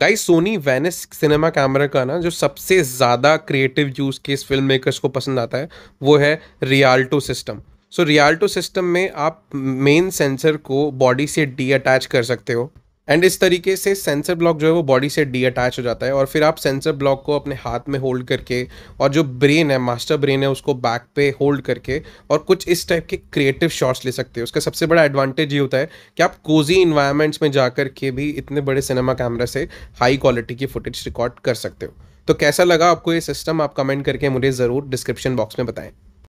guys Sony Venice cinema camera का ना जो सबसे ज़्यादा creative use case film makers को पसंद आता है वो है Rialto system so Rialto system में आप मेन सेंसर को बॉडी से डी अटैच कर सकते हो एंड इस तरीके से सेंसर ब्लॉक जो है वो बॉडी से डी अटैच हो जाता है और फिर आप सेंसर ब्लॉक को अपने हाथ में होल्ड करके और जो ब्रेन है मास्टर ब्रेन है उसको बैक पे होल्ड करके और कुछ इस टाइप के क्रिएटिव शॉट्स ले सकते हो उसका सबसे बड़ा एडवांटेज ये होता है कि आप कोजी इन्वायरमेंट्स में जा के भी इतने बड़े सिनेमा कैमरा से हाई क्वालिटी की फुटेज रिकॉर्ड कर सकते हो तो कैसा लगा आपको ये सिस्टम आप कमेंट करके मुझे ज़रूर डिस्क्रिप्शन बॉक्स में बताएं